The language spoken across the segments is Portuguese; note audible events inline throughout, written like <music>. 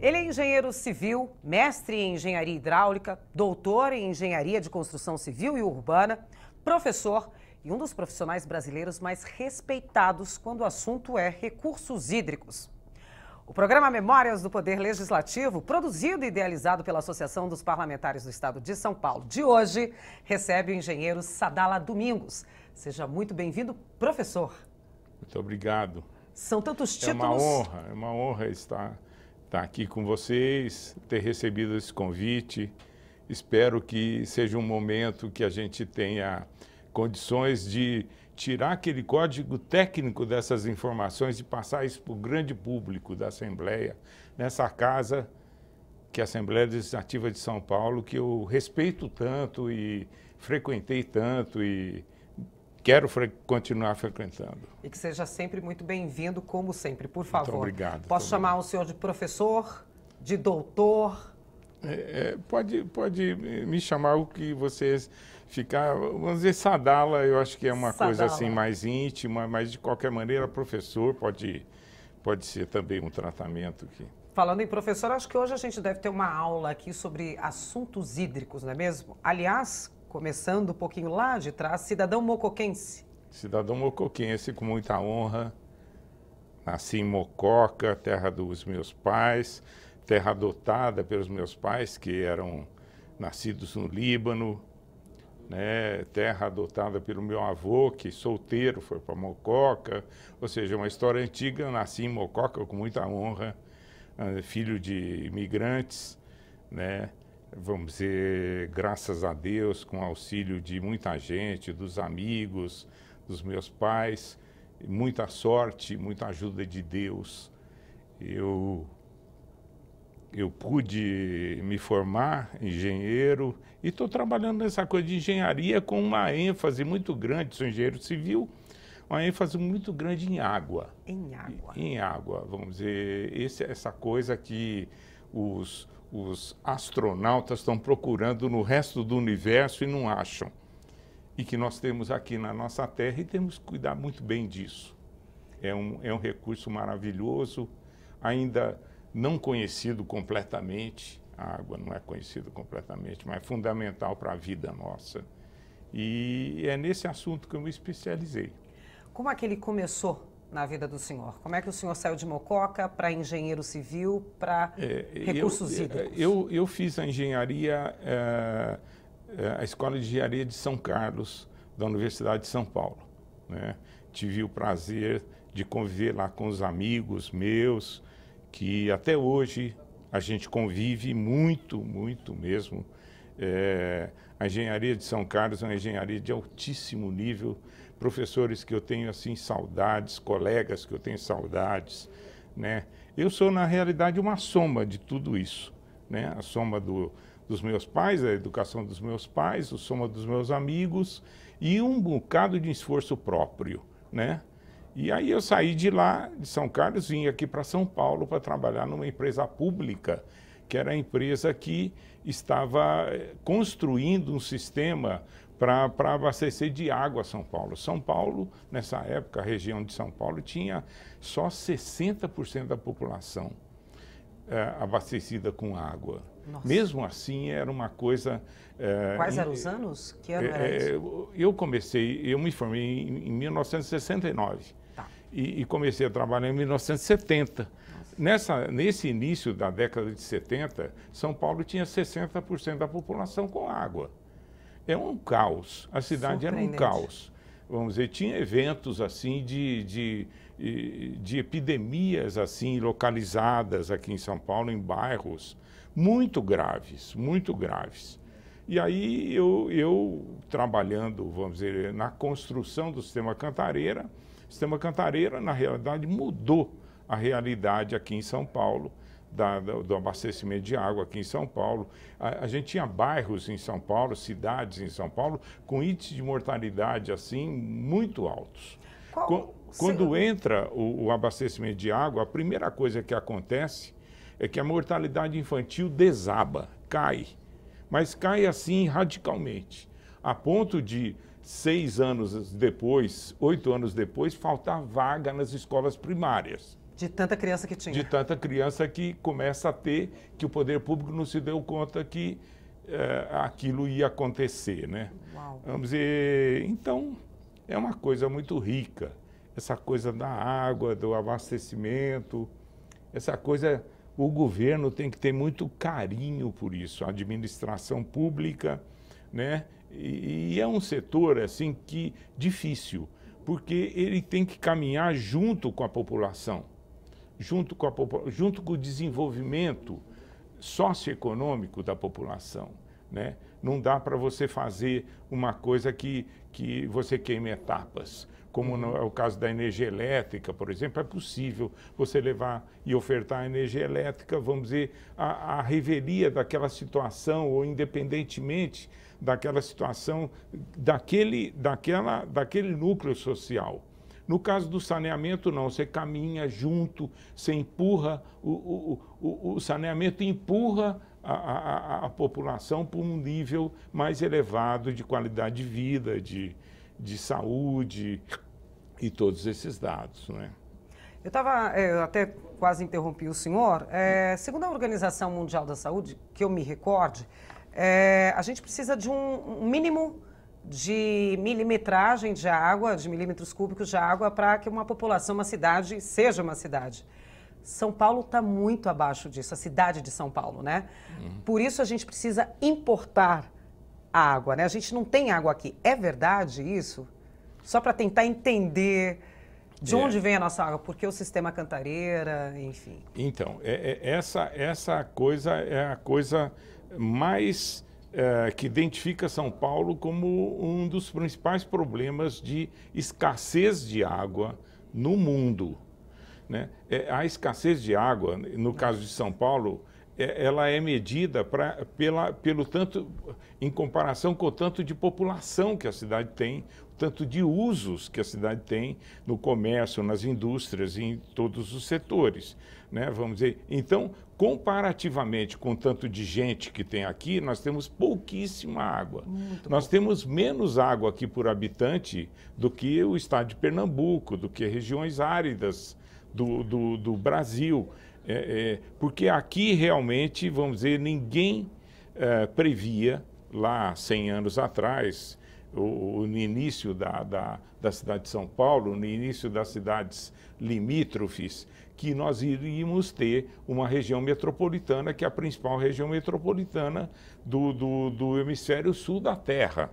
Ele é engenheiro civil, mestre em engenharia hidráulica, doutor em engenharia de construção civil e urbana, professor e um dos profissionais brasileiros mais respeitados quando o assunto é recursos hídricos. O programa Memórias do Poder Legislativo, produzido e idealizado pela Associação dos Parlamentares do Estado de São Paulo de hoje, recebe o engenheiro Sadala Domingos. Seja muito bem-vindo, professor. Muito obrigado. São tantos títulos. É uma honra, é uma honra estar estar tá aqui com vocês, ter recebido esse convite. Espero que seja um momento que a gente tenha condições de tirar aquele código técnico dessas informações e passar isso para o grande público da Assembleia, nessa casa que é a Assembleia Legislativa de São Paulo, que eu respeito tanto e frequentei tanto e quero fre continuar frequentando. E que seja sempre muito bem-vindo, como sempre, por favor. Muito obrigado. Posso chamar bem. o senhor de professor, de doutor? É, é, pode, pode me chamar o que vocês ficar, vamos dizer, sadala, eu acho que é uma sadala. coisa assim mais íntima, mas de qualquer maneira, professor pode, pode ser também um tratamento aqui. Falando em professor, acho que hoje a gente deve ter uma aula aqui sobre assuntos hídricos, não é mesmo? Aliás, começando um pouquinho lá de trás, cidadão mocoquense. Cidadão mocoquense, com muita honra. Nasci em Mococa, terra dos meus pais, terra adotada pelos meus pais, que eram nascidos no Líbano, né? terra adotada pelo meu avô, que solteiro foi para Mococa. Ou seja, uma história antiga. nasci em Mococa com muita honra, eh, filho de imigrantes, né? vamos dizer, graças a Deus, com auxílio de muita gente, dos amigos, dos meus pais, muita sorte, muita ajuda de Deus. Eu eu pude me formar engenheiro e estou trabalhando nessa coisa de engenharia com uma ênfase muito grande, sou engenheiro civil, uma ênfase muito grande em água. Em água. Em água, vamos dizer, esse, essa coisa que os, os astronautas estão procurando no resto do universo e não acham. E que nós temos aqui na nossa Terra e temos que cuidar muito bem disso. É um, é um recurso maravilhoso, ainda não conhecido completamente. A água não é conhecida completamente, mas é fundamental para a vida nossa. E é nesse assunto que eu me especializei. Como é que ele começou na vida do senhor? Como é que o senhor saiu de Mococa para engenheiro civil, para é, recursos eu, é, hídricos? Eu, eu fiz a engenharia, é, é, a Escola de Engenharia de São Carlos, da Universidade de São Paulo. Né? Tive o prazer de conviver lá com os amigos meus, que até hoje a gente convive muito, muito mesmo. É, a engenharia de São Carlos é uma engenharia de altíssimo nível, professores que eu tenho assim saudades, colegas que eu tenho saudades, né? Eu sou na realidade uma soma de tudo isso, né? A soma do, dos meus pais, a educação dos meus pais, a soma dos meus amigos e um bocado de esforço próprio, né? E aí eu saí de lá, de São Carlos, vim aqui para São Paulo para trabalhar numa empresa pública que era a empresa que estava eh, construindo um sistema para abastecer de água São Paulo. São Paulo, nessa época, a região de São Paulo tinha só 60% da população é, abastecida com água. Nossa. Mesmo assim, era uma coisa... É, Quais eram os anos? Que ano era é, isso? Eu comecei, eu me formei em, em 1969. Tá. E, e, comecei a trabalhar em 1970. Nessa, nesse início da década de 70, São Paulo tinha 60% da população com água. É um caos. A cidade era um caos. Vamos dizer, tinha eventos assim de, de, de, epidemias assim localizadas aqui em São Paulo, em bairros, muito graves, muito graves. E aí eu, eu, trabalhando, vamos dizer, na construção do sistema Cantareira, o sistema Cantareira, na realidade, mudou a realidade aqui em São Paulo, da, do abastecimento de água aqui em São Paulo. A, a, gente tinha bairros em São Paulo, cidades em São Paulo, com índices de mortalidade assim muito altos. Qual, quando, entra o, o abastecimento de água, a primeira coisa que acontece é que a mortalidade infantil desaba, cai. Mas cai assim radicalmente, a ponto de seis anos depois, oito anos depois, faltar vaga nas escolas primárias. De tanta criança que tinha. De tanta criança que começa a ter, que o poder público não se deu conta que é, aquilo ia acontecer, né? Uau. Vamos dizer, então, é uma coisa muito rica. Essa coisa da água, do abastecimento, essa coisa... O governo tem que ter muito carinho por isso, a administração pública, né? E, e é um setor, assim, que difícil, porque ele tem que caminhar junto com a população junto com, a, junto com o desenvolvimento socioeconômico da população. Né? Não dá para você fazer uma coisa que, que você queime etapas. Como no, é o caso da energia elétrica, por exemplo, é possível você levar e ofertar a energia elétrica, vamos dizer, a, a revelia daquela situação ou independentemente daquela situação, daquele, daquela, daquele núcleo social. No caso do saneamento, não. Você caminha junto, você empurra, o, o, o saneamento empurra a, a, a, população para um nível mais elevado de qualidade de vida, de, de saúde e todos esses dados. Né? Eu estava, é, até quase interrompi o senhor. É, segundo a Organização Mundial da Saúde, que eu me recorde, é, a gente precisa de um mínimo de milimetragem de água, de milímetros cúbicos de água, para que uma população, uma cidade, seja uma cidade. São Paulo está muito abaixo disso, a cidade de São Paulo, né? Uhum. Por isso a gente precisa importar a água, né? A gente não tem água aqui. É verdade isso? Só para tentar entender de é. onde é. vem a nossa água, porque o sistema cantareira, enfim. Então, é, é, essa, essa coisa é a coisa mais é, que identifica São Paulo como um dos principais problemas de escassez de água no mundo. Né? É, a escassez de água, no caso de São Paulo, é, ela é medida pra, pela, pelo tanto, em comparação com o tanto de população que a cidade tem, o tanto de usos que a cidade tem no comércio, nas indústrias, em todos os setores. Né? Vamos dizer, então, comparativamente com o tanto de gente que tem aqui, nós temos pouquíssima água. Muito nós temos menos água aqui por habitante do que o estado de Pernambuco, do que regiões áridas do, do, do Brasil. É, é, porque aqui realmente, vamos dizer, ninguém é, previa, lá 100 anos atrás, o, o, no início da, da, da cidade de São Paulo, no início das cidades limítrofes, que nós iríamos ter uma região metropolitana, que é a principal região metropolitana do, do, do hemisfério sul da Terra.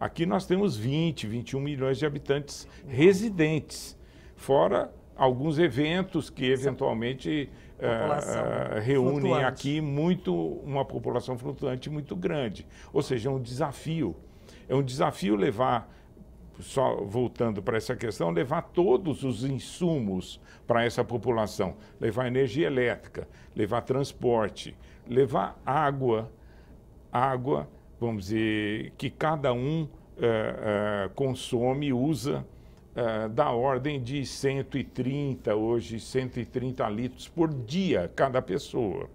Aqui nós temos 20, 21 milhões de habitantes residentes, fora alguns eventos que eventualmente uh, reúnem flutuante. aqui muito uma população flutuante muito grande. Ou seja, é um desafio. É um desafio levar só voltando para essa questão, levar todos os insumos para essa população, levar energia elétrica, levar transporte, levar água, água, vamos dizer, que cada um uh, uh, consome, usa, eh, da ordem de 130, hoje 130 litros por dia, cada pessoa.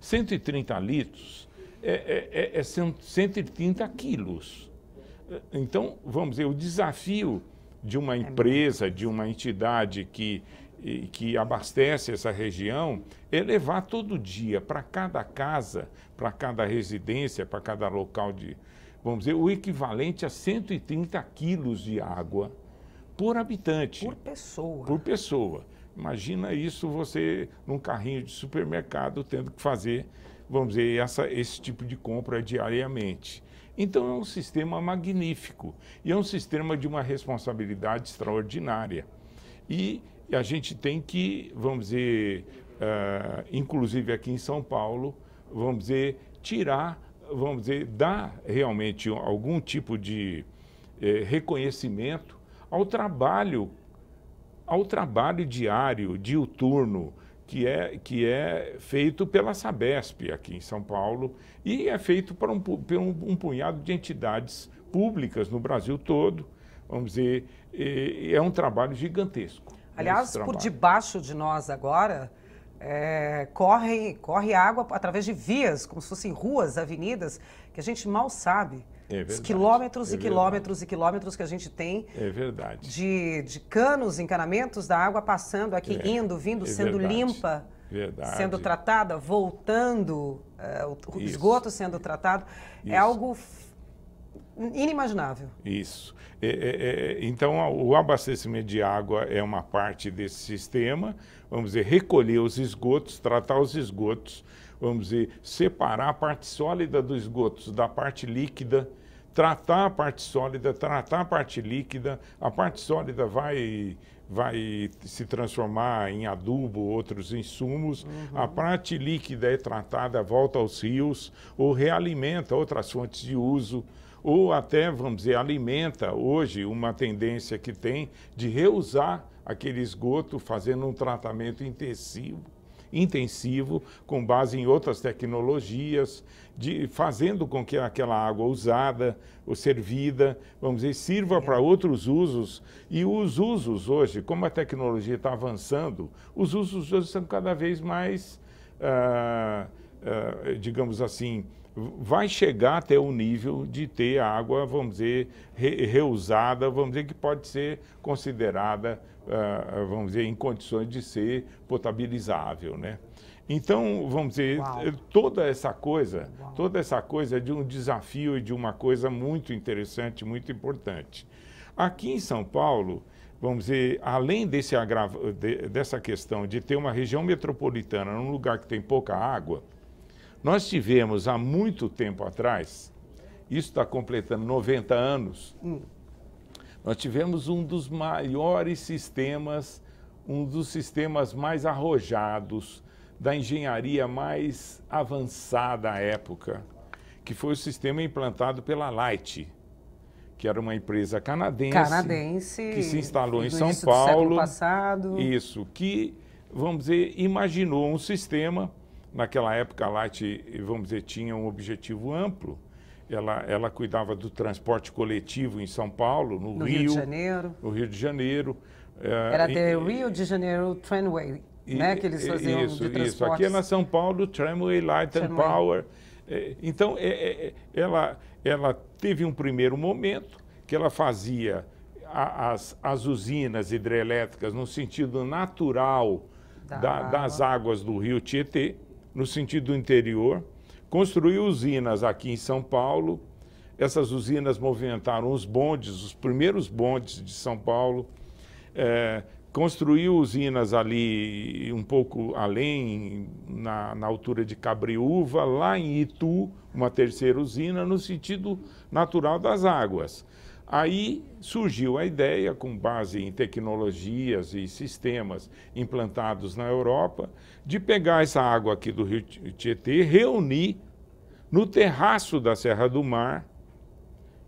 130 litros é, é, é, é 130 quilos. Então, vamos dizer, o desafio de uma é empresa, de uma entidade que, que abastece essa região, é levar todo dia para cada casa, para cada residência, para cada local de, vamos dizer, o equivalente a 130 quilos de água por habitante. Por pessoa. Por pessoa. Imagina isso você num carrinho de supermercado tendo que fazer, vamos dizer, essa, esse tipo de compra diariamente. Então é um sistema magnífico e é um sistema de uma responsabilidade extraordinária. E a gente tem que, vamos dizer, uh, inclusive aqui em São Paulo, vamos dizer, tirar, vamos dizer, dar realmente algum tipo de eh, reconhecimento ao trabalho, ao trabalho diário, diuturno, que é, que é feito pela Sabesp aqui em São Paulo e é feito para um, por um, um punhado de entidades públicas no Brasil todo. Vamos dizer, é, é um trabalho gigantesco. Né, Aliás, por debaixo de nós agora, é, corre, corre água através de vias, como se fossem ruas, avenidas, que a gente mal sabe. É Os quilômetros é e quilômetros e quilômetros que a gente tem é verdade. De, de canos, encanamentos da água passando aqui, é, indo, vindo, é sendo verdade. limpa, verdade. sendo tratada, voltando, eh, o Isso. esgoto sendo tratado. É Isso. É algo inimaginável. Isso. É, é, então, o abastecimento de água é uma parte desse sistema. Vamos dizer, recolher os esgotos, tratar os esgotos vamos dizer, separar a parte sólida dos esgotos da parte líquida, tratar a parte sólida, tratar a parte líquida, a parte sólida vai vai se transformar em adubo, outros insumos. Uhum. A parte líquida é tratada, volta aos rios, ou realimenta outras fontes de uso, ou até, vamos dizer, alimenta hoje uma tendência que tem de reusar aquele esgoto, fazendo um tratamento intensivo intensivo, com base em outras tecnologias, de, fazendo com que aquela água usada ou servida, vamos dizer, sirva para outros usos. E os usos hoje, como a tecnologia está avançando, os usos hoje são cada vez mais, ah, ah, digamos assim, vai chegar até o nível de ter água, vamos dizer, re reusada, vamos dizer que pode ser considerada ah, ah, vamos dizer, em condições de ser potabilizável, né? Então, vamos dizer, Uau. Eh, toda essa coisa, Uau. toda essa coisa é de um desafio e de uma coisa muito interessante, muito importante. Aqui em São Paulo, vamos dizer, além desse dessa questão de ter uma região metropolitana num lugar que tem pouca água, nós tivemos há muito tempo atrás, isso está completando 90 anos, hum. Nós tivemos um dos maiores sistemas, um dos sistemas mais arrojados, da engenharia mais avançada à época, que foi o sistema implantado pela Light, que era uma empresa canadense, canadense que se instalou em São Paulo. passado. Isso, que, vamos dizer, imaginou um sistema. Naquela época, a Light, vamos dizer, tinha um objetivo amplo ela, ela cuidava do transporte coletivo em São Paulo, no, no Rio, Rio de Janeiro. No Rio de Janeiro. Eh, Era e, The Rio de Janeiro Tramway, e, né? Que eles faziam isso, de transporte. Isso, aqui é na São Paulo, Tramway Light and Power. É, então, é, ela, ela teve um primeiro momento que ela fazia as, as usinas hidrelétricas no sentido natural da, da, água. das águas do rio Tietê, no sentido interior, construiu usinas aqui em São Paulo. Essas usinas movimentaram os bondes, os primeiros bondes de São Paulo. É, construiu usinas ali um pouco além, na, na, altura de Cabriúva, lá em Itu, uma terceira usina, no sentido natural das águas. Aí surgiu a ideia, com base em tecnologias e sistemas implantados na Europa, de pegar essa água aqui do rio Tietê, reunir no terraço da Serra do Mar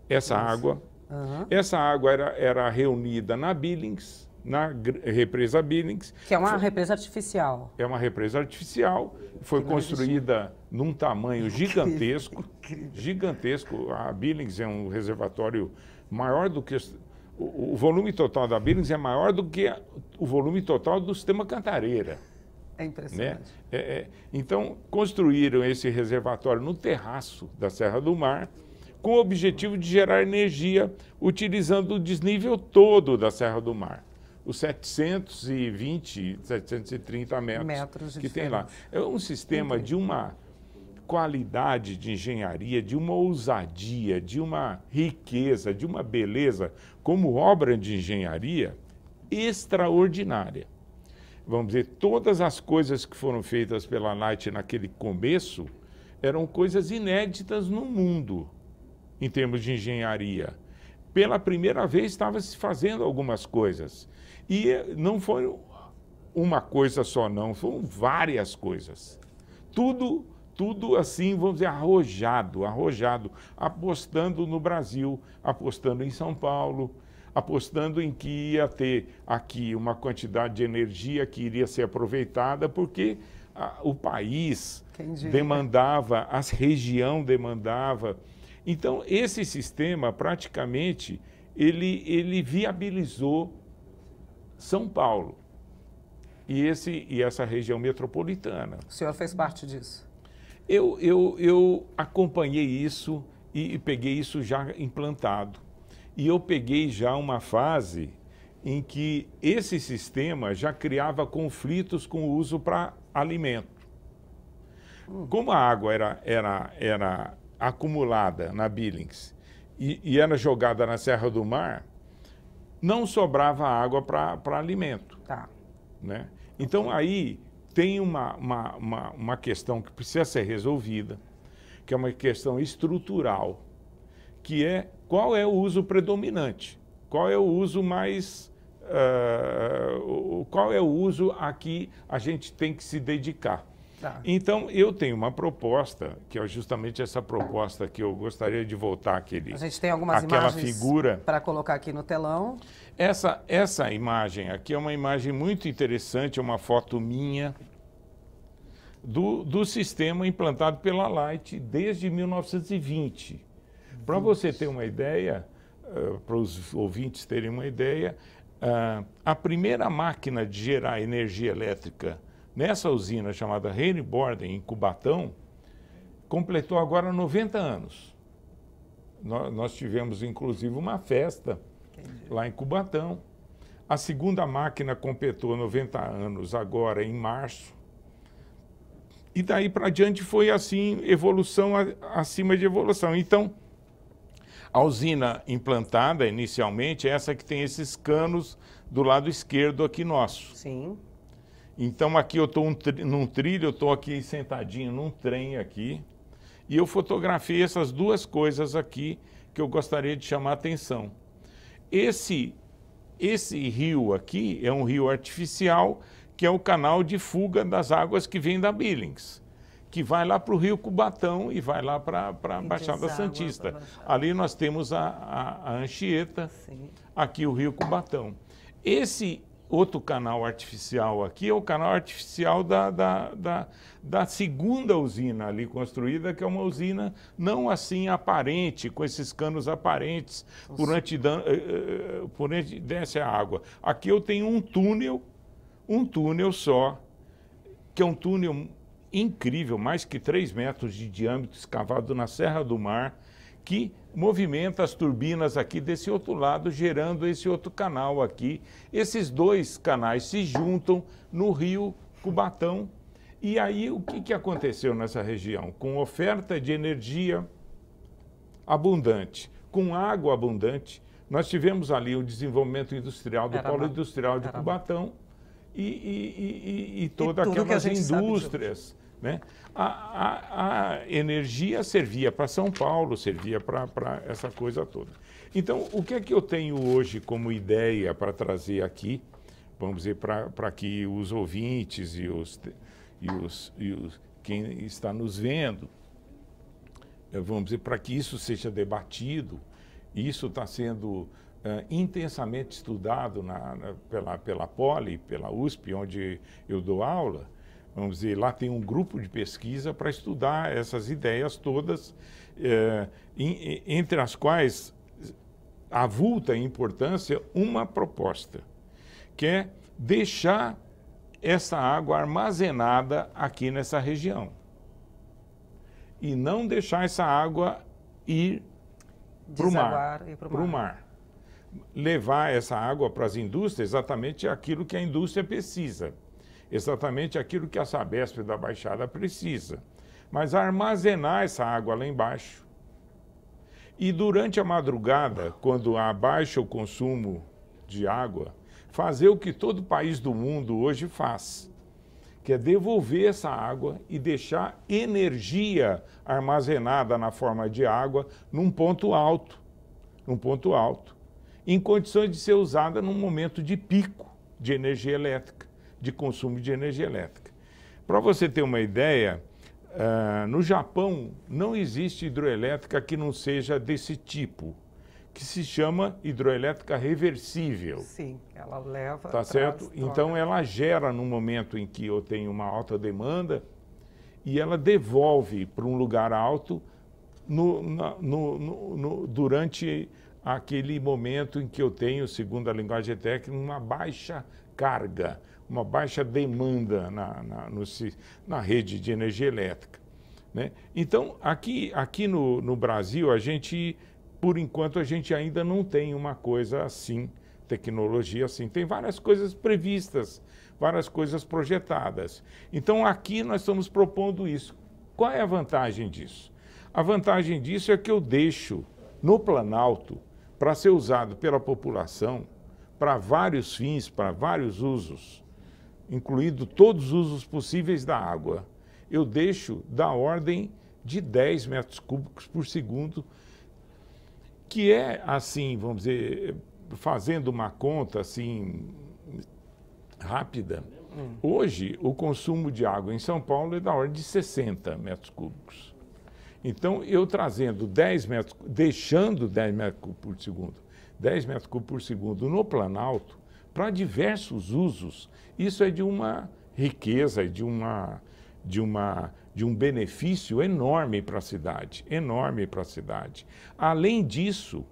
essa Nossa. água. Uhum. Essa água era, era reunida na Billings, na represa Billings. Que é uma foi, represa artificial. É uma represa artificial, foi que construída num tamanho gigantesco, gigantesco. A Billings é um reservatório maior do que... O, o volume total da Billings é maior do que a, o volume total do sistema Cantareira. É impressionante. Né? É, é, então, construíram esse reservatório no terraço da Serra do Mar, com o objetivo de gerar energia, utilizando o desnível todo da Serra do Mar os 720, 730 metros, metros que diferença. tem lá. É um sistema Entendi. de uma qualidade de engenharia, de uma ousadia, de uma riqueza, de uma beleza, como obra de engenharia extraordinária. Vamos dizer, todas as coisas que foram feitas pela Light naquele começo eram coisas inéditas no mundo, em termos de engenharia. Pela primeira vez estava se fazendo algumas coisas. E não foi uma coisa só, não, foram várias coisas. Tudo, tudo assim, vamos dizer, arrojado, arrojado, apostando no Brasil, apostando em São Paulo, apostando em que ia ter aqui uma quantidade de energia que iria ser aproveitada, porque a, o país demandava, a região demandava. Então, esse sistema praticamente ele, ele viabilizou são Paulo e, esse, e essa região metropolitana. O senhor fez parte disso? Eu, eu, eu acompanhei isso e, e peguei isso já implantado. E eu peguei já uma fase em que esse sistema já criava conflitos com o uso para alimento. Como a água era, era, era acumulada na Billings e, e era jogada na Serra do Mar, não sobrava água para alimento. Tá. Né? Então aí tem uma, uma, uma, uma questão que precisa ser resolvida, que é uma questão estrutural, que é qual é o uso predominante, qual é o uso mais Uh, qual é o uso a que a gente tem que se dedicar. Tá. Então, eu tenho uma proposta, que é justamente essa proposta que eu gostaria de voltar aquele, A gente tem algumas aquela imagens figura. para colocar aqui no telão. Essa, essa imagem aqui é uma imagem muito interessante, é uma foto minha do, do sistema implantado pela Light desde 1920. Para você ter uma ideia, eh, para os ouvintes terem uma ideia, ah, a primeira máquina de gerar energia elétrica Nessa usina chamada Henry Borden, em Cubatão, completou agora 90 anos. Nós tivemos, inclusive, uma festa Entendi. lá em Cubatão. A segunda máquina completou 90 anos agora, em março. E daí para diante foi assim, evolução acima de evolução. Então, a usina implantada inicialmente é essa que tem esses canos do lado esquerdo aqui nosso. Sim. Então aqui eu estou um, num trilho, eu estou aqui sentadinho num trem aqui, e eu fotografei essas duas coisas aqui que eu gostaria de chamar a atenção. Esse, esse rio aqui é um rio artificial, que é o canal de fuga das águas que vem da Billings, que vai lá para o rio Cubatão e vai lá para a Baixada Santista. Ali nós temos a, a, a Anchieta, Sim. aqui o rio Cubatão. Esse outro canal artificial aqui é o canal artificial da, da, da, da, segunda usina ali construída, que é uma usina não assim aparente, com esses canos aparentes, por onde, eh, eh, eh, por onde desce a água. Aqui eu tenho um túnel, um túnel só, que é um túnel incrível, mais que 3 metros de diâmetro, escavado na Serra do Mar, que movimenta as turbinas aqui desse outro lado, gerando esse outro canal aqui. Esses dois canais se juntam no rio Cubatão. E aí, o que, que aconteceu nessa região? Com oferta de energia abundante, com água abundante, nós tivemos ali o desenvolvimento industrial do era polo industrial de Cubatão e, e, e, e toda aquelas indústrias né? A, a, a energia servia para São Paulo, servia para essa coisa toda. Então, o que é que eu tenho hoje como ideia para trazer aqui, vamos dizer, para que os ouvintes e os, e os, e os quem está nos vendo, eh, vamos dizer, para que isso seja debatido, isso está sendo Uh, intensamente estudado na, na, pela, pela Poli, pela USP, onde eu dou aula, vamos dizer, lá tem um grupo de pesquisa para estudar essas ideias todas, eh, em, entre as quais avulta em importância uma proposta, que é deixar essa água armazenada aqui nessa região e não deixar essa água ir para o mar, mar. mar. Levar essa água para as indústrias, é exatamente aquilo que a indústria precisa exatamente aquilo que a Sabesp da Baixada precisa, mas armazenar essa água lá embaixo. E durante a madrugada, quando há baixo consumo de água, fazer o que todo país do mundo hoje faz, que é devolver essa água e deixar energia armazenada na forma de água num ponto alto, num ponto alto, em condições de ser usada num momento de pico de energia elétrica de consumo de energia elétrica. Para você ter uma ideia, uh, no Japão não existe hidroelétrica que não seja desse tipo, que se chama hidroelétrica reversível. Sim, ela leva. Tá certo? Então ela gera no momento em que eu tenho uma alta demanda e ela devolve para um lugar alto no, na, no, no, durante aquele momento em que eu tenho, segundo a linguagem técnica, uma baixa carga uma baixa demanda na, na, no, na rede de energia elétrica. Né? Então, aqui, aqui no, no Brasil, a gente, por enquanto, a gente ainda não tem uma coisa assim, tecnologia assim. Tem várias coisas previstas, várias coisas projetadas. Então, aqui nós estamos propondo isso. Qual é a vantagem disso? A vantagem disso é que eu deixo no Planalto para ser usado pela população para vários fins, para vários usos incluído todos os usos possíveis da água. Eu deixo da ordem de 10 metros cúbicos por segundo, que é assim, vamos dizer, fazendo uma conta assim rápida. Hum. Hoje, o consumo de água em São Paulo é da ordem de 60 metros cúbicos. Então, eu trazendo 10 metros, deixando 10 metros cúbicos por segundo, 10 metros cúbicos por segundo no Planalto, para diversos usos. Isso é de uma riqueza, é de uma de uma de um benefício enorme para a cidade, enorme para a cidade. Além disso,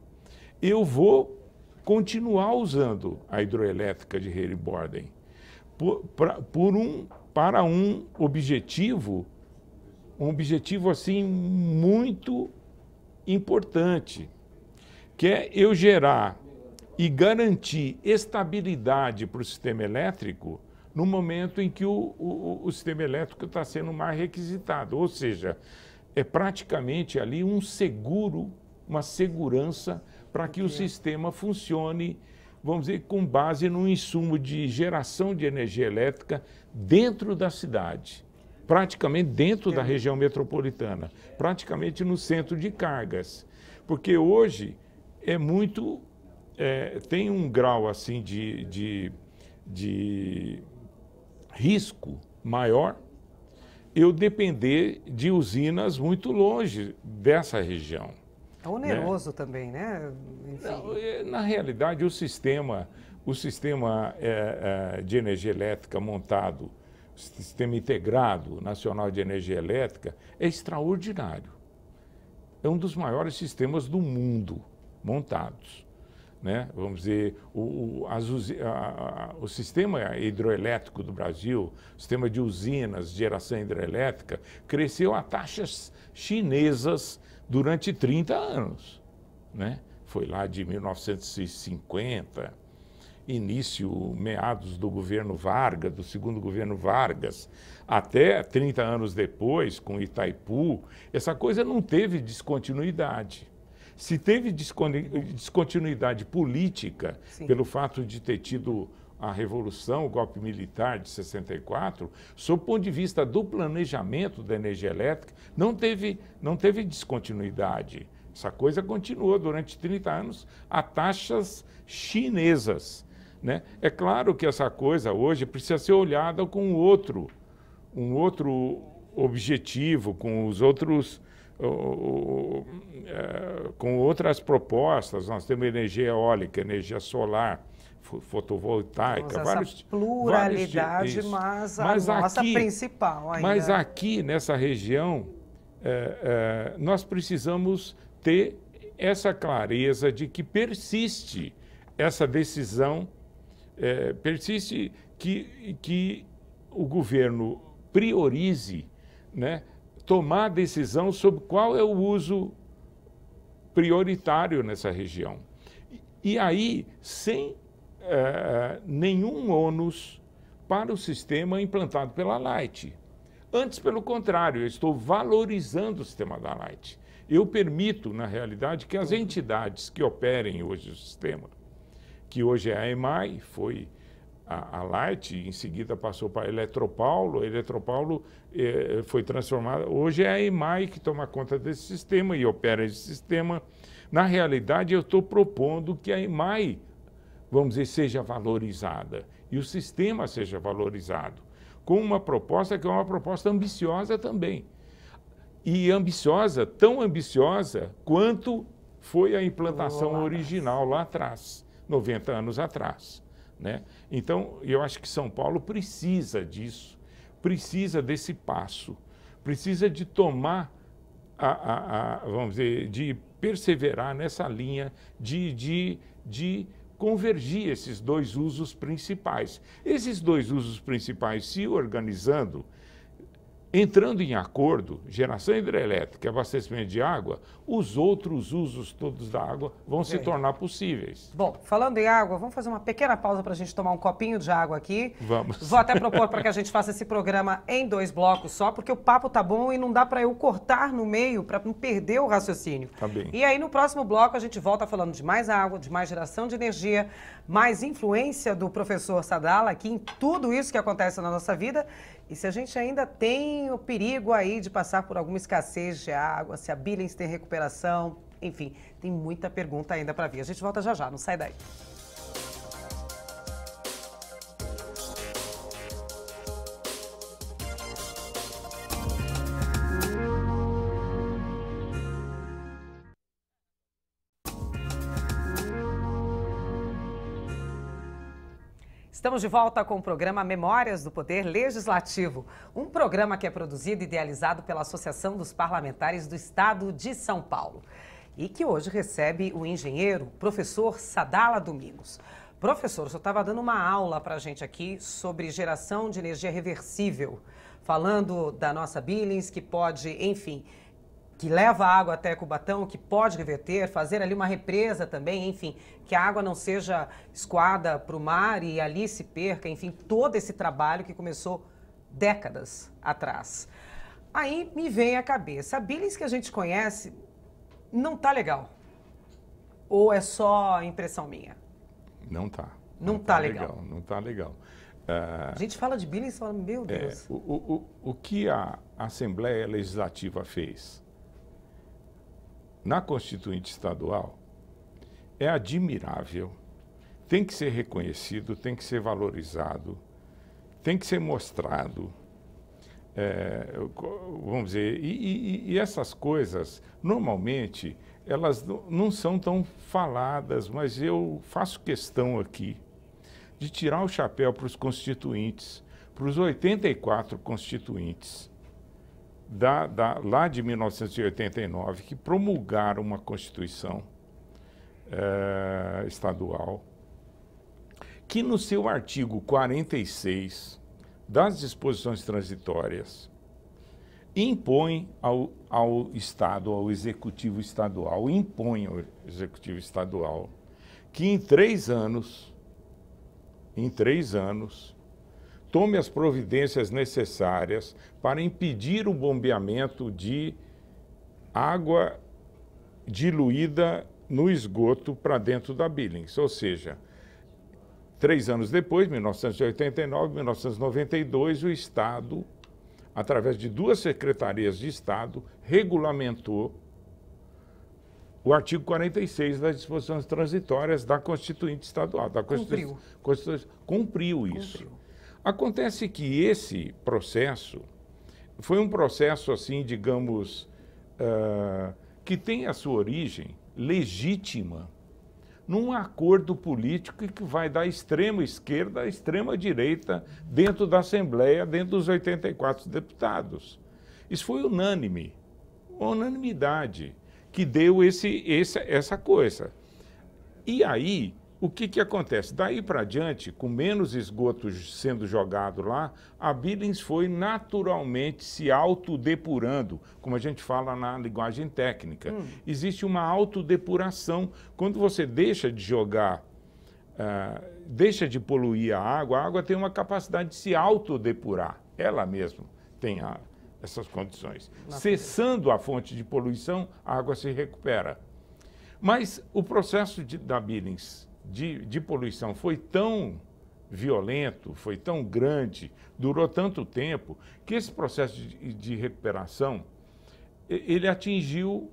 eu vou continuar usando a hidroelétrica de Heriborden por, pra, por um para um objetivo, um objetivo assim muito importante, que é eu gerar e garantir estabilidade para o sistema elétrico no momento em que o, o, o sistema elétrico está sendo mais requisitado. Ou seja, é praticamente ali um seguro, uma segurança para que o sistema funcione, vamos dizer, com base no insumo de geração de energia elétrica dentro da cidade praticamente dentro da região metropolitana, praticamente no centro de cargas. Porque hoje é muito é, tem um grau assim de, de, de risco maior eu depender de usinas muito longe dessa região. É oneroso né? também, né? Não, é, na realidade, o sistema, o sistema é, é, de energia elétrica montado, o sistema integrado nacional de energia elétrica, é extraordinário. É um dos maiores sistemas do mundo montados né? vamos dizer, o, o, a, a, o sistema hidroelétrico do Brasil, o sistema de usinas de geração hidrelétrica, cresceu a taxas chinesas durante 30 anos. Né? Foi lá de 1950, início, meados do governo Vargas, do segundo governo Vargas, até 30 anos depois, com Itaipu, essa coisa não teve descontinuidade. Se teve descontinuidade política Sim. pelo fato de ter tido a revolução, o golpe militar de 64, sob o ponto de vista do planejamento da energia elétrica, não teve, não teve descontinuidade. Essa coisa continuou durante 30 anos a taxas chinesas. Né? É claro que essa coisa hoje precisa ser olhada com outro, um outro objetivo, com os outros é, com outras propostas, nós temos energia eólica, energia solar, fotovoltaica, nossa, vários pluralidade, vários, mas a mas nossa aqui, principal ainda. Mas aqui nessa região é, é, nós precisamos ter essa clareza de que persiste essa decisão, é, persiste que, que o governo priorize né, tomar decisão sobre qual é o uso prioritário nessa região. E aí, sem é, nenhum ônus para o sistema implantado pela Light. Antes, pelo contrário, eu estou valorizando o sistema da Light. Eu permito, na realidade, que as uhum. entidades que operem hoje o sistema, que hoje é a EMAI, foi a, a Light, em seguida passou para a Eletropaulo, a Eletropaulo eh, foi transformada, hoje é a EMAI que toma conta desse sistema e opera esse sistema. Na realidade, eu estou propondo que a EMAI, vamos dizer, seja valorizada e o sistema seja valorizado, com uma proposta que é uma proposta ambiciosa também. E ambiciosa, tão ambiciosa quanto foi a implantação original lá atrás, 90 anos atrás. Né? Então, eu acho que São Paulo precisa disso, precisa desse passo, precisa de tomar, a, a, a vamos dizer, de perseverar nessa linha de, de, de convergir esses dois usos principais. Esses dois usos principais se organizando, entrando em acordo, geração hidrelétrica, abastecimento de água, os outros usos todos da água vão se tornar possíveis. Bom, falando em água, vamos fazer uma pequena pausa para a gente tomar um copinho de água aqui. Vamos. Vou até propor para que a gente faça esse programa em dois blocos só, porque o papo tá bom e não dá para eu cortar no meio para não perder o raciocínio. Tá bem. E aí no próximo bloco a gente volta falando de mais água, de mais geração de energia, mais influência do professor Sadala aqui em tudo isso que acontece na nossa vida e se a gente ainda tem o perigo aí de passar por alguma escassez de água, se a Billings tem recuperação, enfim, tem muita pergunta ainda para vir. A gente volta já já, não sai daí. Estamos de volta com o programa Memórias do Poder Legislativo, um programa que é produzido e idealizado pela Associação dos Parlamentares do Estado de São Paulo e que hoje recebe o engenheiro, professor Sadala Domingos. Professor, eu estava dando uma aula para a gente aqui sobre geração de energia reversível, falando da nossa Billings, que pode, enfim, que leva a água até Cubatão, que pode reverter, fazer ali uma represa também, enfim, que a água não seja escoada para o mar e ali se perca, enfim, todo esse trabalho que começou décadas atrás. Aí me vem à cabeça, a Billings que a gente conhece não tá legal. Ou é só impressão minha? Não tá. Não, não tá, tá legal. legal. Não tá legal. Uh, a gente fala de Billings, e fala, meu é, Deus. É, o, o, o, o que a Assembleia Legislativa fez? na Constituinte Estadual é admirável, tem que ser reconhecido, tem que ser valorizado, tem que ser mostrado. É, vamos dizer, e, e, e, essas coisas, normalmente, elas não são tão faladas, mas eu faço questão aqui de tirar o chapéu para os constituintes, para os 84 constituintes da, da, lá de 1989, que promulgaram uma Constituição eh, estadual, que no seu artigo 46 das disposições transitórias impõe ao, ao Estado, ao Executivo Estadual, impõe ao Executivo Estadual que em três anos, em três anos, tome as providências necessárias para impedir o bombeamento de água diluída no esgoto para dentro da Billings. Ou seja, três anos depois, 1989, 1992, o Estado, através de duas secretarias de Estado, regulamentou o artigo 46 das disposições transitórias da Constituinte Estadual. Da Cumpriu. Cumpriu isso. Cumpriu. Acontece que esse processo foi um processo, assim, digamos, uh, que tem a sua origem legítima num acordo político que vai da extrema esquerda à extrema direita dentro da Assembleia, dentro dos 84 deputados. Isso foi unânime, unanimidade, que deu esse, esse, essa coisa. E aí o que, que acontece? Daí para diante, com menos esgoto sendo jogado lá, a Billings foi naturalmente se autodepurando, como a gente fala na linguagem técnica. Hum. Existe uma autodepuração. Quando você deixa de jogar, uh, deixa de poluir a água, a água tem uma capacidade de se autodepurar. Ela mesma tem a, essas condições. Na Cessando a fonte de poluição, a água se recupera. Mas o processo de, da Billings de, de poluição foi tão violento, foi tão grande, durou tanto tempo, que esse processo de, de recuperação, ele atingiu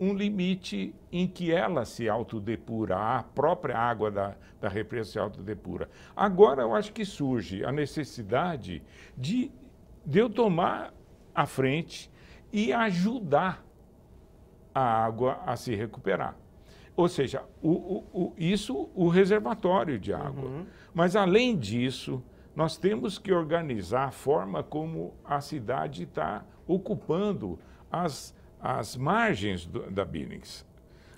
um limite em que ela se autodepura, a própria água da, da represa se autodepura. Agora eu acho que surge a necessidade de, de eu tomar a frente e ajudar a água a se recuperar. Ou seja, o, o, o, isso o reservatório de água. Uhum. Mas além disso, nós temos que organizar a forma como a cidade está ocupando as, as margens do, da Binix.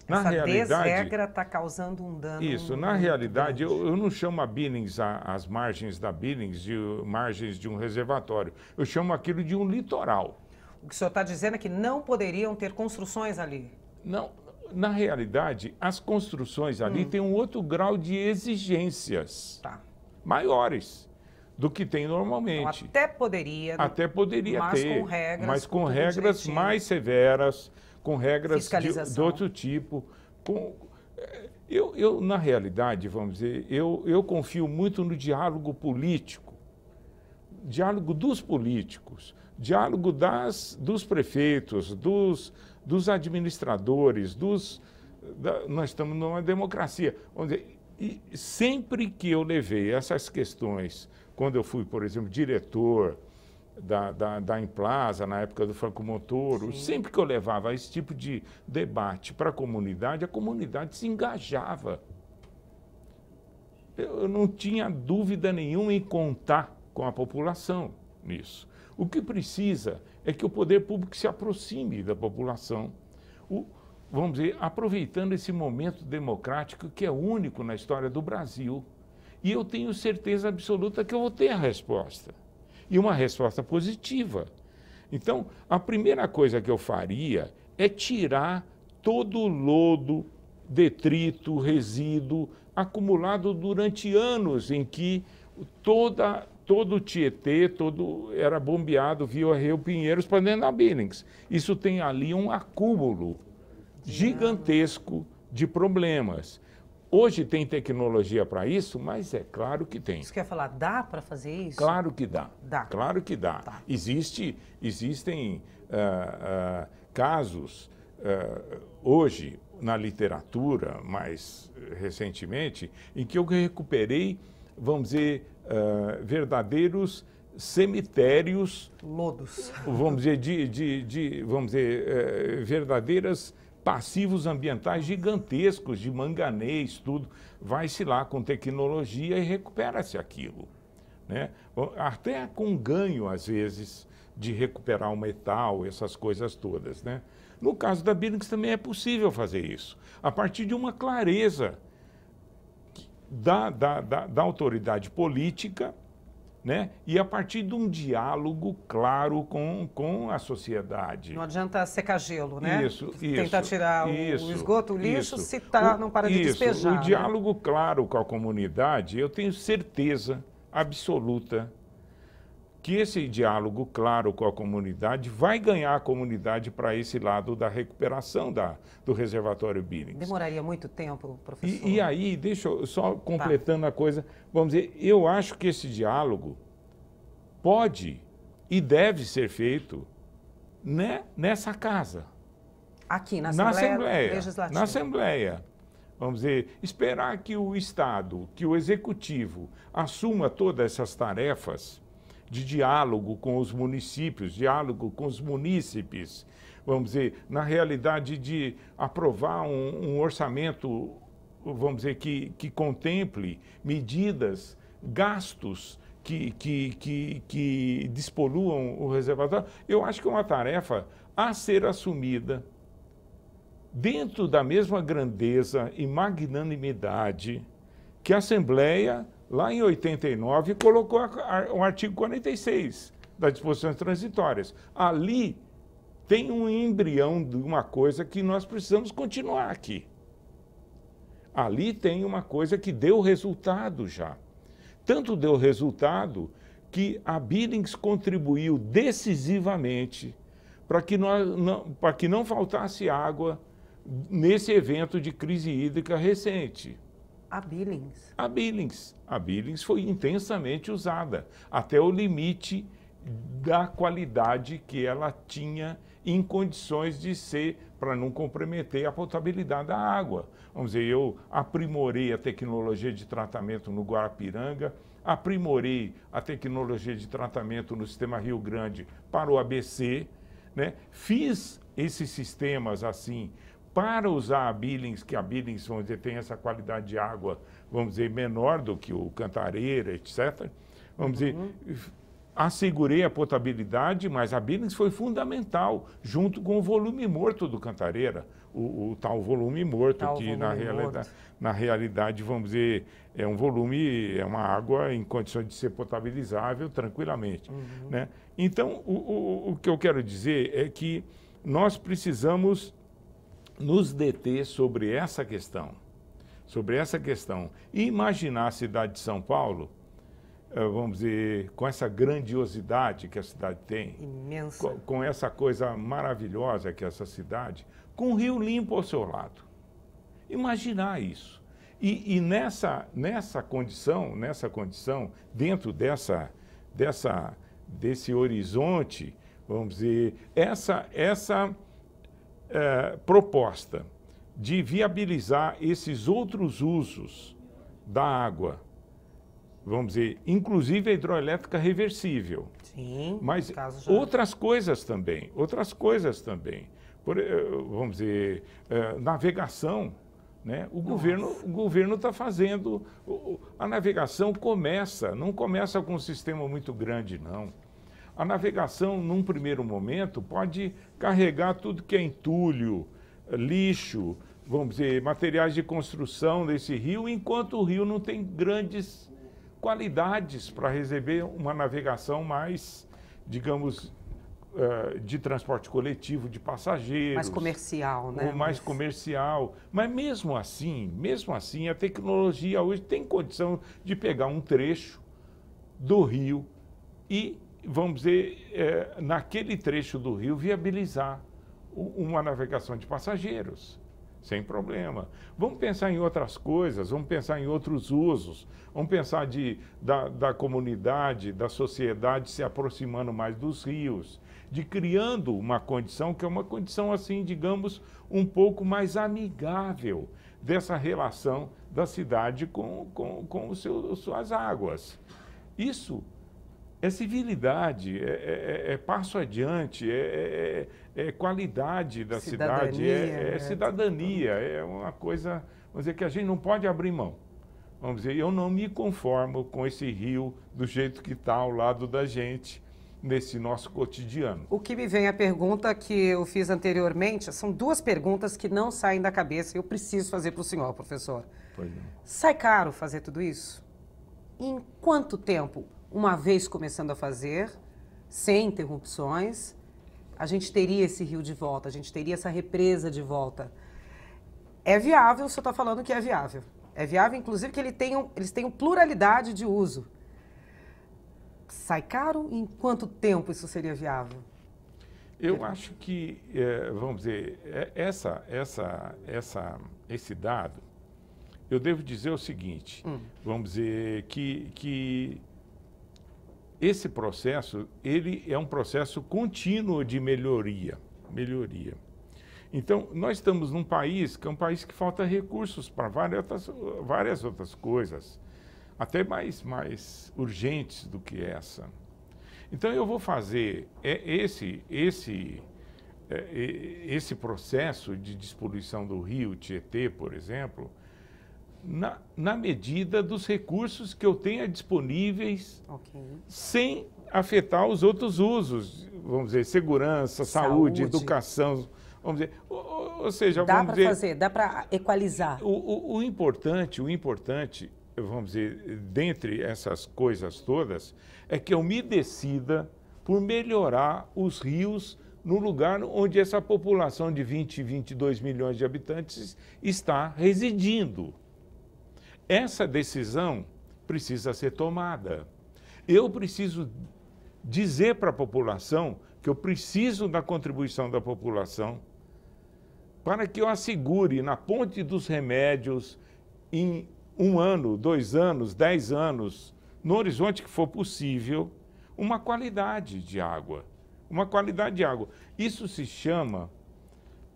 Na Essa realidade, desregra está causando um dano. Isso, na realidade, eu, eu, não chamo a Billings, a, as margens da Billings, de margens de um reservatório. Eu chamo aquilo de um litoral. O que o senhor está dizendo é que não poderiam ter construções ali. Não, na realidade, as construções ali hum. têm um outro grau de exigências tá. maiores do que tem normalmente. Então, até poderia. Até poderia mas ter. Com regras, mas com, com regras direitinho. mais severas, com regras de, de, outro tipo. Com, eh, eu, eu, na realidade, vamos dizer, eu, eu confio muito no diálogo político diálogo dos políticos, diálogo das, dos prefeitos, dos, dos administradores, dos, da, nós estamos numa democracia. Onde, e sempre que eu levei essas questões, quando eu fui, por exemplo, diretor da, da, da Implaza, na época do Franco Montoro, Sim. sempre que eu levava esse tipo de debate para a comunidade, a comunidade se engajava. Eu, eu não tinha dúvida nenhuma em contar com a população nisso. O que precisa é que o poder público se aproxime da população, o, vamos dizer, aproveitando esse momento democrático que é único na história do Brasil. E eu tenho certeza absoluta que eu vou ter a resposta. E uma resposta positiva. Então, a primeira coisa que eu faria é tirar todo o lodo, detrito, resíduo acumulado durante anos em que toda todo o Tietê todo era bombeado via Rio Pinheiros para dentro da Billings. Isso tem ali um acúmulo gigantesco de problemas. Hoje tem tecnologia para isso, mas é claro que tem. Você quer falar, dá para fazer isso? Claro que dá. Dá. Claro que dá. Tá. Existe, existem uh, uh, casos uh, hoje na literatura, mais recentemente, em que eu recuperei, vamos dizer, eh, verdadeiros cemitérios. Lodos. Vamos dizer, de, de, de vamos dizer, eh, verdadeiras passivos ambientais gigantescos, de manganês, tudo. Vai-se lá com tecnologia e recupera-se aquilo. Né? Até com ganho, às vezes, de recuperar o metal, essas coisas todas. Né? No caso da Billings também é possível fazer isso, a partir de uma clareza da, da, da, da autoridade política né? E a partir de um diálogo claro com, com a sociedade. Não adianta secar gelo, né? Isso, isso. Tentar tirar isso, o esgoto, o lixo, isso, se tá, não para de isso, despejar. O né? diálogo claro com a comunidade, eu tenho certeza absoluta que esse diálogo claro com a comunidade vai ganhar a comunidade para esse lado da recuperação da, do reservatório Billings. Demoraria muito tempo, professor? E, e aí, deixa eu só tá. completando tá. a coisa, vamos dizer, eu acho que esse diálogo pode e deve ser feito né, nessa casa. Aqui, na Assembleia, na Assembleia Legislativa. Na Assembleia vamos dizer, esperar que o Estado, que o Executivo assuma todas essas tarefas de diálogo com os municípios, diálogo com os munícipes, vamos dizer, na realidade de aprovar um, um orçamento, vamos dizer, que, que contemple medidas, gastos que, que, que, que despoluam o reservatório. Eu acho que é uma tarefa a ser assumida dentro da mesma grandeza e magnanimidade que a Assembleia lá em 89, colocou a, a, o artigo 46 das disposições transitórias. Ali tem um embrião de uma coisa que nós precisamos continuar aqui. Ali tem uma coisa que deu resultado já. Tanto deu resultado que a Billings contribuiu decisivamente para que, não, para que não faltasse água nesse evento de crise hídrica recente. A Billings. A Billings. A Billings foi intensamente usada, até o limite da qualidade que ela tinha em condições de ser, para não comprometer a potabilidade da água. Vamos dizer, eu aprimorei a tecnologia de tratamento no Guarapiranga, aprimorei a tecnologia de tratamento no sistema Rio Grande para o ABC, né? fiz esses sistemas assim para usar a Billings, que a Billings, vamos dizer, tem essa qualidade de água, vamos dizer, menor do que o Cantareira, etc. Vamos uhum. dizer, assegurei a potabilidade, mas a Billings foi fundamental, junto com o volume morto do Cantareira, o, o tal volume morto, tal que volume na, realidade, na realidade, vamos dizer, é um volume, é uma água em condições de ser potabilizável tranquilamente. Uhum. Né? Então, o, o, o que eu quero dizer é que nós precisamos nos deter sobre essa questão. Sobre essa questão. E imaginar a cidade de São Paulo, eh, vamos dizer, com essa grandiosidade que a cidade tem. Imensa. Com, essa coisa maravilhosa que é essa cidade, com o Rio Limpo ao seu lado. Imaginar isso. E, e nessa, nessa condição, nessa condição, dentro dessa, dessa, desse horizonte, vamos dizer, essa, essa é, proposta de viabilizar esses outros usos da água, vamos dizer, inclusive a hidroelétrica reversível. Sim. Mas já... outras coisas também, outras coisas também. Por, eh, vamos dizer, eh, navegação. Né? O, governo, o governo está fazendo. A navegação começa, não começa com um sistema muito grande, não. A navegação, num primeiro momento, pode carregar tudo que é entulho, lixo, vamos dizer, materiais de construção desse rio, enquanto o rio não tem grandes qualidades para receber uma navegação mais, digamos, eh, de transporte coletivo, de passageiros. Mais comercial, né? Ou mais comercial. Mas mesmo assim, mesmo assim, a tecnologia hoje tem condição de pegar um trecho do rio e vamos dizer, é, naquele trecho do rio, viabilizar uma navegação de passageiros, sem problema. Vamos pensar em outras coisas, vamos pensar em outros usos, vamos pensar de, da, da comunidade, da sociedade se aproximando mais dos rios, de criando uma condição que é uma condição, assim, digamos, um pouco mais amigável dessa relação da cidade com, com, com seu, suas águas. Isso é civilidade, é, é, é, é passo adiante, é, é, é qualidade da cidadania, cidade, é, cidadania, né, é uma coisa, vamos dizer, que a gente não pode abrir mão. Vamos dizer, eu não me conformo com esse rio do jeito que está ao lado da gente nesse nosso cotidiano. O que me vem a pergunta que eu fiz anteriormente, são duas perguntas que não saem da cabeça e eu preciso fazer para o senhor, professor. Pois não. Sai caro fazer tudo isso? Em quanto tempo? uma vez começando a fazer, sem interrupções, a gente teria esse rio de volta, a gente teria essa represa de volta. É viável, você está falando que é viável. É viável, inclusive, que ele tenha, eles tenham pluralidade de uso. Sai caro? Em quanto tempo isso seria viável? Eu acho que, é, vamos dizer, é, essa, essa, essa, esse dado, eu devo dizer o seguinte, hum. vamos dizer, que, que esse processo, ele é um processo contínuo de melhoria, melhoria. Então, nós estamos num país que é um país que falta recursos para várias outras, várias outras coisas, até mais, mais urgentes do que essa. Então, eu vou fazer é, esse, esse, é, esse processo de despoluição do rio Tietê, por exemplo, na, na medida dos recursos que eu tenha disponíveis, okay. sem afetar os outros usos, vamos dizer, segurança, saúde, saúde. educação, vamos dizer, ou, ou seja, dá para fazer, dá para equalizar. O, o, o importante, o importante, vamos dizer, dentre essas coisas todas, é que eu me decida por melhorar os rios no lugar onde essa população de 20, 22 milhões de habitantes está residindo. Essa decisão precisa ser tomada. Eu preciso dizer para a população que eu preciso da contribuição da população para que eu assegure na ponte dos remédios em um ano, dois anos, dez anos, no horizonte que for possível, uma qualidade de água. Uma qualidade de água. Isso se chama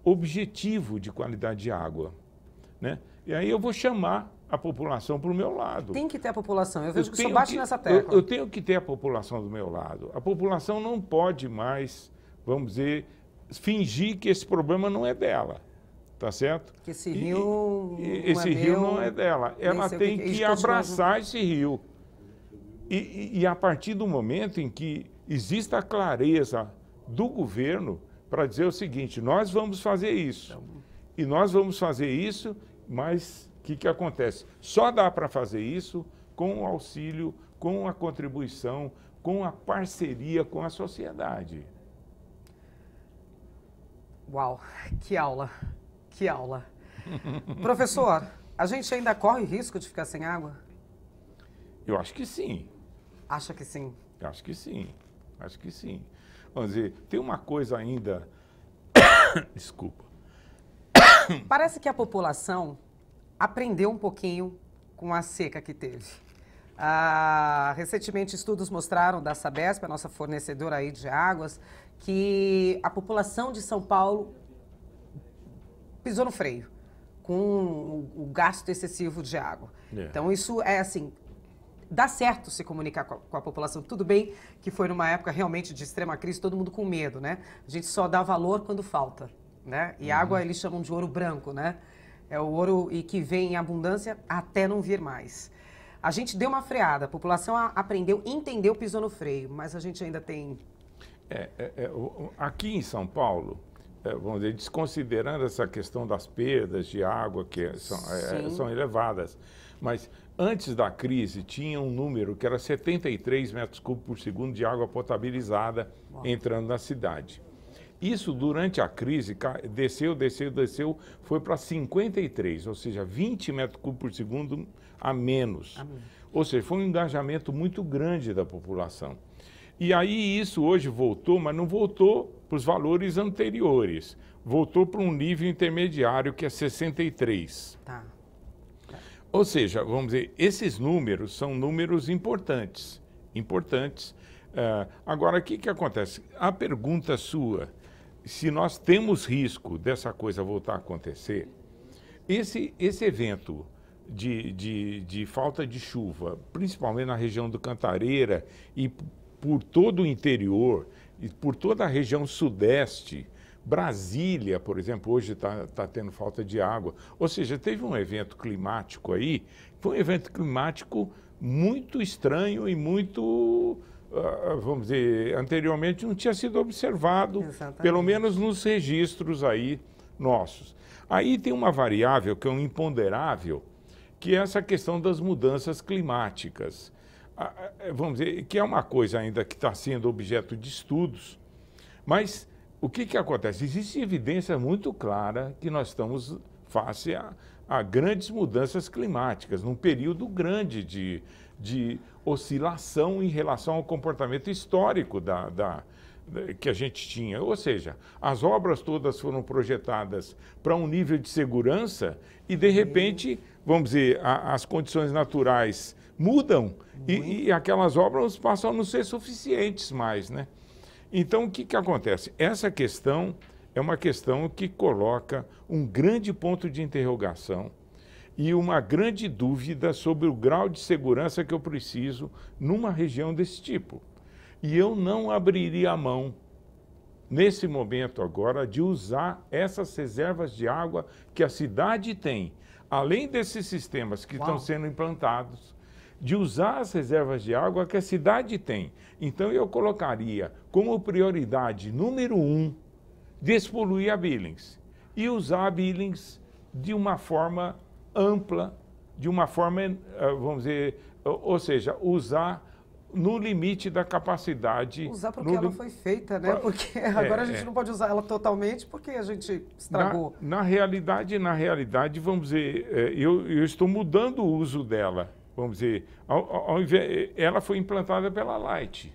objetivo de qualidade de água. Né? E aí eu vou chamar a população para o meu lado. Tem que ter a população. Eu vejo eu que só bate que, nessa tecla. Eu, eu, tenho que ter a população do meu lado. A população não pode mais, vamos dizer, fingir que esse problema não é dela. Tá certo? Que esse rio. E, esse é rio meu, não é dela. Ela tem que, é. que, é né? abraçar esse rio. E, e a partir do momento em que exista a clareza do governo para dizer o seguinte: nós vamos fazer isso. Então. E nós vamos fazer isso, mas que, que acontece? Só dá para fazer isso com o auxílio, com a contribuição, com a parceria com a sociedade. Uau, que aula, que aula. <laughs> Professor, a gente ainda corre risco de ficar sem água? Eu acho que sim. Acha que sim? Eu acho que sim, acho que sim. Vamos dizer, tem uma coisa ainda. <coughs> Desculpa. Parece que a população aprendeu um pouquinho com a seca que teve. Ah, recentemente, estudos mostraram da Sabesp, a nossa fornecedora aí de águas, que a população de São Paulo pisou no freio com o, gasto excessivo de água. É. Então, isso é assim, dá certo se comunicar com a, com a, população. Tudo bem que foi numa época realmente de extrema crise, todo mundo com medo, né? A gente só dá valor quando falta, né? E uhum. água eles chamam de ouro branco, né? É o ouro e que vem em abundância até não vir mais. A gente deu uma freada, a população aprendeu, entendeu, pisou no freio, mas a gente ainda tem. É, é, é, aqui em São Paulo, é, vamos dizer, desconsiderando essa questão das perdas de água que é, são, é, são elevadas, mas antes da crise tinha um número que era 73 metros cúbicos por segundo de água potabilizada entrando na cidade. Isso durante a crise desceu, desceu, desceu, foi para 53, ou seja, 20 metros cúbicos por segundo a menos. Amém. Ou seja, foi um engajamento muito grande da população. E aí isso hoje voltou, mas não voltou para os valores anteriores. Voltou para um nível intermediário que é 63. Tá. Ou seja, vamos dizer, esses números são números importantes. Importantes. Uh, agora, o que, que acontece? A pergunta sua se nós temos risco dessa coisa voltar a acontecer, esse, esse evento de, de, de falta de chuva, principalmente na região do Cantareira e por todo o interior, e por toda a região sudeste, Brasília, por exemplo, hoje está tá tendo falta de água. Ou seja, teve um evento climático aí, foi um evento climático muito estranho e muito ah, ah, vamos dizer, anteriormente não tinha sido observado, Exatamente. pelo menos nos registros aí nossos. Aí tem uma variável que é um imponderável, que é essa questão das mudanças climáticas. Ah, eh, vamos dizer, que é uma coisa ainda que está sendo objeto de estudos, mas o que, que acontece? Existe evidência muito clara que nós estamos face a, a grandes mudanças climáticas, num período grande de, de oscilação em relação ao comportamento histórico da, da, da, que a gente tinha. Ou seja, as obras todas foram projetadas para um nível de segurança e, de uhum. repente, vamos dizer, a, as condições naturais mudam e, e, aquelas obras passam a não ser suficientes mais. Né? Então, o que, que acontece? Essa questão é uma questão que coloca um grande ponto de interrogação e uma grande dúvida sobre o grau de segurança que eu preciso numa região desse tipo. E eu não abriria a mão, nesse momento agora, de usar essas reservas de água que a cidade tem, além desses sistemas que Uau. estão sendo implantados, de usar as reservas de água que a cidade tem. Então eu colocaria como prioridade número um despoluir a Billings e usar a Billings de uma forma ampla, de uma forma, eh, vamos dizer, ou seja, usar no limite da capacidade. Usar porque ela foi feita, né? Porque é, agora é, a gente é. não pode usar ela totalmente porque a gente estragou. Na, na realidade, na realidade, vamos dizer, eh, eu, eu, estou mudando o uso dela. Vamos dizer, ao, ao, eh, ela foi implantada pela Light.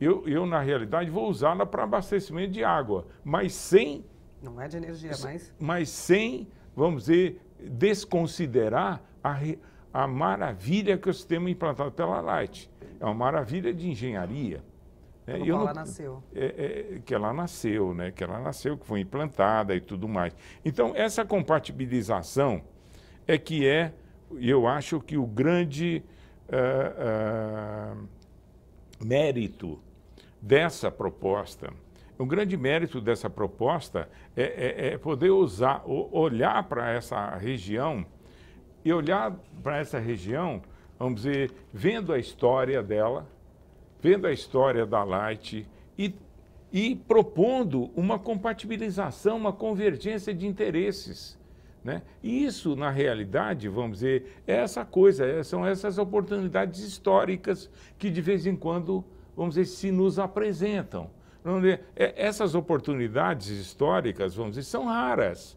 Eu, eu na realidade, vou usá-la para abastecimento de água, mas sem. Não é de energia mas Mas sem, vamos dizer, desconsiderar a, a maravilha que o sistema implantado pela Light. É uma maravilha de engenharia. Né? ela nasceu. É, é, que ela nasceu, né? que ela nasceu, que foi implantada e tudo mais. Então, essa compatibilização é que é, eu acho que o grande uh, uh, mérito dessa proposta o grande mérito dessa proposta é, é, é poder usar, olhar para essa região e olhar para essa região, vamos dizer, vendo a história dela, vendo a história da Light e, e propondo uma compatibilização, uma convergência de interesses. Né? E isso, na realidade, vamos dizer, é essa coisa, é, são essas oportunidades históricas que de vez em quando, vamos dizer, se nos apresentam. É, essas oportunidades históricas, vamos dizer, são raras.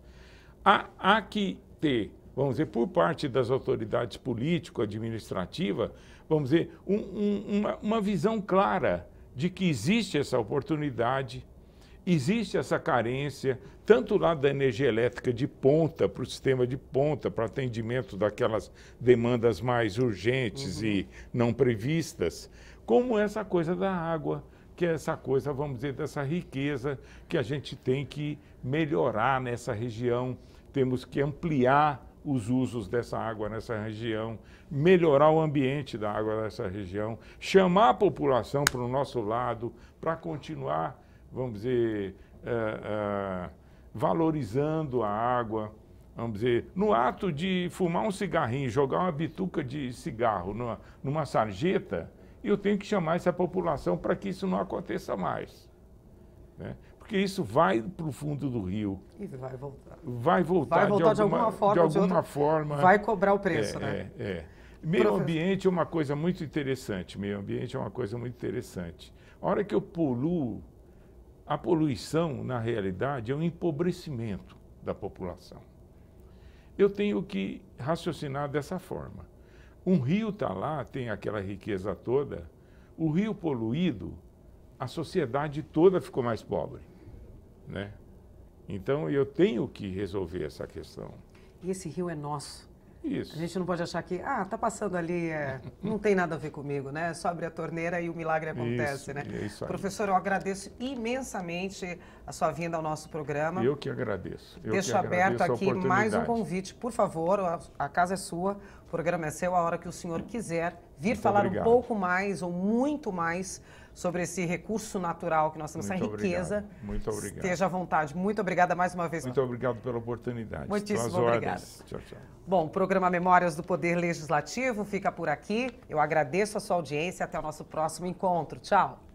Há, há que ter, vamos dizer, por parte das autoridades político-administrativas, vamos dizer, um, um, uma, uma visão clara de que existe essa oportunidade, existe essa carência, tanto lá da energia elétrica de ponta para o sistema de ponta, para atendimento daquelas demandas mais urgentes uhum. e não previstas, como essa coisa da água que é essa coisa, vamos dizer, dessa riqueza que a gente tem que melhorar nessa região, temos que ampliar os usos dessa água nessa região, melhorar o ambiente da água nessa região, chamar a população para o nosso lado, para continuar, vamos dizer, é, é, valorizando a água. Vamos dizer, no ato de fumar um cigarrinho, jogar uma bituca de cigarro numa, numa sarjeta, e eu tenho que chamar essa população para que isso não aconteça mais. Né? Porque isso vai para o fundo do rio. E vai voltar. Vai voltar, vai voltar de, alguma, de alguma forma. De alguma de forma. Vai cobrar o preço, é, né? É, é. Meio Professor. ambiente é uma coisa muito interessante. Meio ambiente é uma coisa muito interessante. A hora que eu poluo, a poluição, na realidade, é um empobrecimento da população. Eu tenho que raciocinar dessa forma. Um rio está lá, tem aquela riqueza toda. O rio poluído, a sociedade toda ficou mais pobre. Né? Então eu tenho que resolver essa questão. E esse rio é nosso. Isso. A gente não pode achar que, ah, tá passando ali, é, <laughs> não tem nada a ver comigo, né? Só abre a torneira e o milagre acontece, isso, né? É isso aí. Professor, eu agradeço imensamente a sua vinda ao nosso programa. Eu que agradeço. Eu Deixo que aberto agradeço aqui mais um convite, por favor, a, a casa é sua programa é seu, a hora que o senhor quiser vir muito falar obrigado. um pouco mais ou muito mais sobre esse recurso natural que nós temos, muito essa obrigado. riqueza. Muito obrigado. Esteja à vontade. Muito obrigada mais uma vez. Muito obrigado pela oportunidade. Muitíssimo obrigado. Tchau, tchau. Bom, o programa Memórias do Poder Legislativo fica por aqui. Eu agradeço a sua audiência. Até o nosso próximo encontro. Tchau.